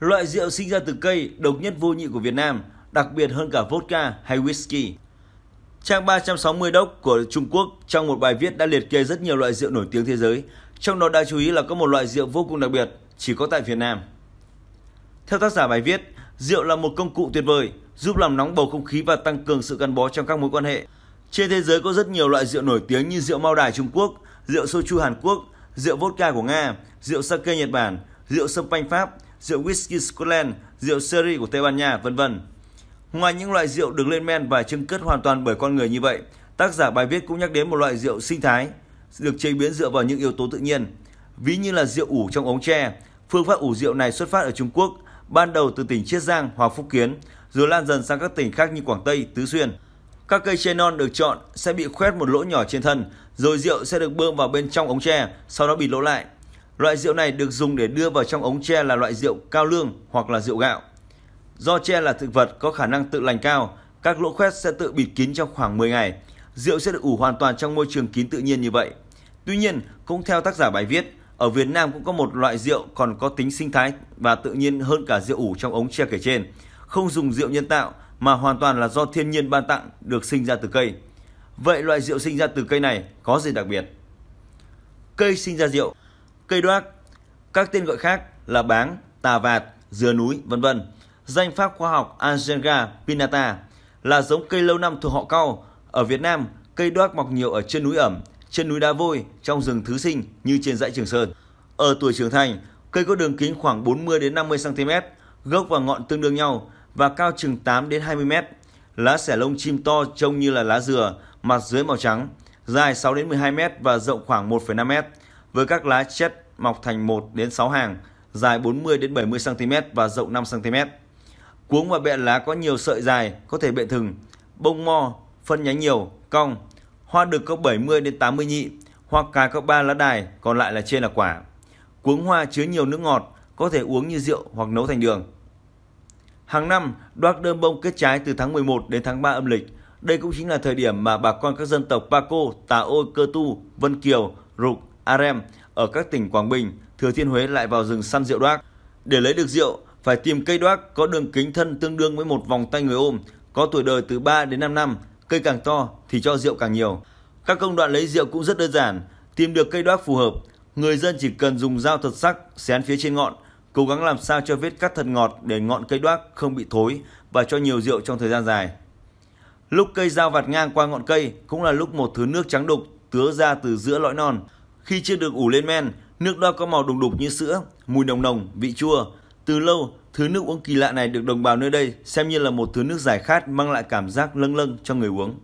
Loại rượu sinh ra từ cây độc nhất vô nhị của Việt Nam, đặc biệt hơn cả vodka hay whisky. Trang 360 Đốc của Trung Quốc trong một bài viết đã liệt kê rất nhiều loại rượu nổi tiếng thế giới, trong đó đáng chú ý là có một loại rượu vô cùng đặc biệt, chỉ có tại Việt Nam. Theo tác giả bài viết, rượu là một công cụ tuyệt vời, giúp làm nóng bầu không khí và tăng cường sự gắn bó trong các mối quan hệ. Trên thế giới có rất nhiều loại rượu nổi tiếng như rượu Mao Đài Trung Quốc, rượu soju Hàn Quốc, rượu vodka của Nga, rượu sake Nhật Bản, rượu sâm panh Pháp, rượu whisky Scotland, rượu sherry của Tây Ban Nha, vân vân. Ngoài những loại rượu được lên men và trưng cất hoàn toàn bởi con người như vậy, tác giả bài viết cũng nhắc đến một loại rượu sinh thái, được chế biến dựa vào những yếu tố tự nhiên. Ví như là rượu ủ trong ống tre, phương pháp ủ rượu này xuất phát ở Trung Quốc, ban đầu từ tỉnh Chiết Giang hoặc Phúc Kiến, rồi lan dần sang các tỉnh khác như Quảng Tây, Tứ Xuyên. Các cây tre non được chọn sẽ bị khoét một lỗ nhỏ trên thân, rồi rượu sẽ được bơm vào bên trong ống tre, sau đó bị lỗ lại. Loại rượu này được dùng để đưa vào trong ống tre là loại rượu cao lương hoặc là rượu gạo. Do tre là thực vật có khả năng tự lành cao, các lỗ khoét sẽ tự bịt kín trong khoảng 10 ngày. Rượu sẽ được ủ hoàn toàn trong môi trường kín tự nhiên như vậy. Tuy nhiên, cũng theo tác giả bài viết, ở Việt Nam cũng có một loại rượu còn có tính sinh thái và tự nhiên hơn cả rượu ủ trong ống tre kể trên. Không dùng rượu nhân tạo mà hoàn toàn là do thiên nhiên ban tặng được sinh ra từ cây. Vậy loại rượu sinh ra từ cây này có gì đặc biệt? Cây sinh ra rượu cây đoác. Các tên gọi khác là báng, tà vạt, dừa núi, vân vân. Danh pháp khoa học Angenga pinata là giống cây lâu năm thuộc họ cau. Ở Việt Nam, cây đoác mọc nhiều ở trên núi ẩm, trên núi đá vôi, trong rừng thứ sinh như trên dãy Trường Sơn. Ở tuổi trưởng thành, cây có đường kính khoảng 40 đến 50 cm, gốc và ngọn tương đương nhau và cao chừng 8 đến 20 m. Lá xẻ lông chim to trông như là lá dừa, mặt dưới màu trắng, dài 6 đến 12 m và rộng khoảng 1,5 m với các lá chết mọc thành 1 đến 6 hàng, dài 40 đến 70 cm và rộng 5 cm. Cuống và bẹ lá có nhiều sợi dài, có thể bẹ thừng, bông mo, phân nhánh nhiều, cong. Hoa đực có 70 đến 80 nhị, hoa cái có 3 lá đài, còn lại là trên là quả. Cuống hoa chứa nhiều nước ngọt, có thể uống như rượu hoặc nấu thành đường. Hàng năm, đoạt đơm bông kết trái từ tháng 11 đến tháng 3 âm lịch. Đây cũng chính là thời điểm mà bà con các dân tộc Paco, Tà Ôi, Cơ Tu, Vân Kiều, Rục, Arem ở các tỉnh Quảng Bình, Thừa Thiên Huế lại vào rừng săn rượu đoác. Để lấy được rượu, phải tìm cây đoác có đường kính thân tương đương với một vòng tay người ôm, có tuổi đời từ 3 đến 5 năm, cây càng to thì cho rượu càng nhiều. Các công đoạn lấy rượu cũng rất đơn giản, tìm được cây đoác phù hợp, người dân chỉ cần dùng dao thật sắc xén phía trên ngọn, cố gắng làm sao cho vết cắt thật ngọt để ngọn cây đoác không bị thối và cho nhiều rượu trong thời gian dài. Lúc cây dao vạt ngang qua ngọn cây cũng là lúc một thứ nước trắng đục tứa ra từ giữa lõi non. Khi chưa được ủ lên men, nước đo có màu đục đục như sữa, mùi nồng nồng, vị chua. Từ lâu, thứ nước uống kỳ lạ này được đồng bào nơi đây xem như là một thứ nước giải khát mang lại cảm giác lâng lâng cho người uống.